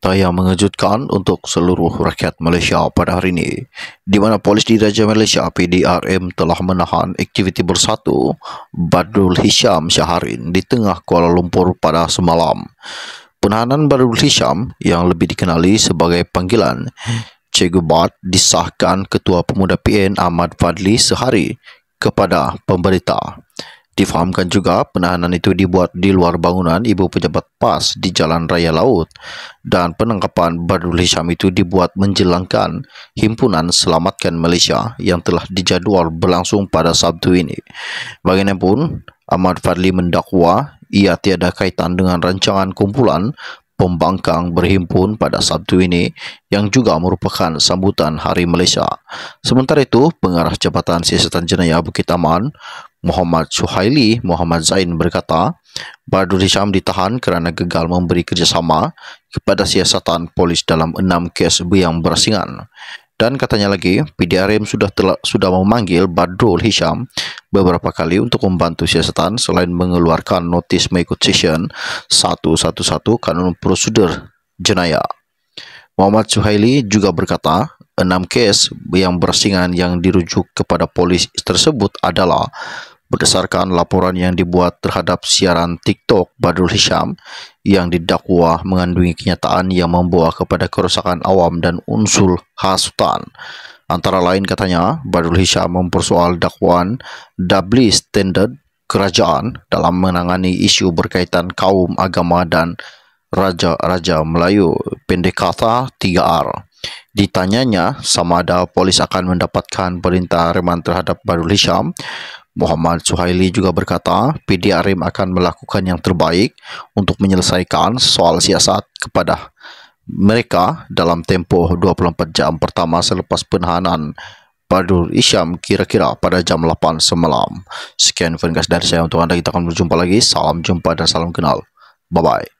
berita yang mengejutkan untuk seluruh rakyat Malaysia pada hari ini di mana polis diraja Malaysia PDRM telah menahan aktiviti bersatu Badrul Hisham Syaharin di tengah Kuala Lumpur pada semalam. Penahanan Badrul Hisham yang lebih dikenali sebagai panggilan Cikgu Bat disahkan Ketua Pemuda PN Ahmad Fadli sehari kepada pemberita. Difahamkan juga penahanan itu dibuat di luar bangunan ibu pejabat PAS di Jalan Raya Laut dan penangkapan Badrul Hisham itu dibuat menjelangkan himpunan Selamatkan Malaysia yang telah dijadual berlangsung pada Sabtu ini. Bagaimanapun, Ahmad Fadli mendakwa ia tiada kaitan dengan rancangan kumpulan pembangkang berhimpun pada Sabtu ini yang juga merupakan sambutan Hari Malaysia. Sementara itu, pengarah Jabatan Siasatan Jenayah Bukit Aman Muhammad Suhaili Muhammad Zain berkata, Badrul Hisham ditahan kerana gagal memberi kerjasama kepada siasatan polis dalam enam kes yang berasingan. Dan katanya lagi, PDRM sudah telah, sudah memanggil Badrul Hisham beberapa kali untuk membantu siasatan selain mengeluarkan notis mengikut session 111 Kanun Prosedur Jenayah. Muhammad Suhaili juga berkata, enam kes yang bersingan yang dirujuk kepada polis tersebut adalah berdasarkan laporan yang dibuat terhadap siaran TikTok Badrul Hisham yang didakwa mengandungi kenyataan yang membawa kepada kerusakan awam dan unsur hasutan. Antara lain katanya, Badrul Hisham mempersoal dakwaan double standard kerajaan dalam menangani isu berkaitan kaum agama dan raja-raja Melayu. Pendek kata 3R. Ditanyanya sama ada polis akan mendapatkan perintah reman terhadap Badul Hisham, Muhammad Suhaili juga berkata PDRM akan melakukan yang terbaik untuk menyelesaikan soal siasat kepada mereka dalam tempoh 24 jam pertama selepas penahanan Badur Isyam kira-kira pada jam 8 semalam. Sekian vengas dari saya untuk anda. Kita akan berjumpa lagi. Salam jumpa dan salam kenal. Bye-bye.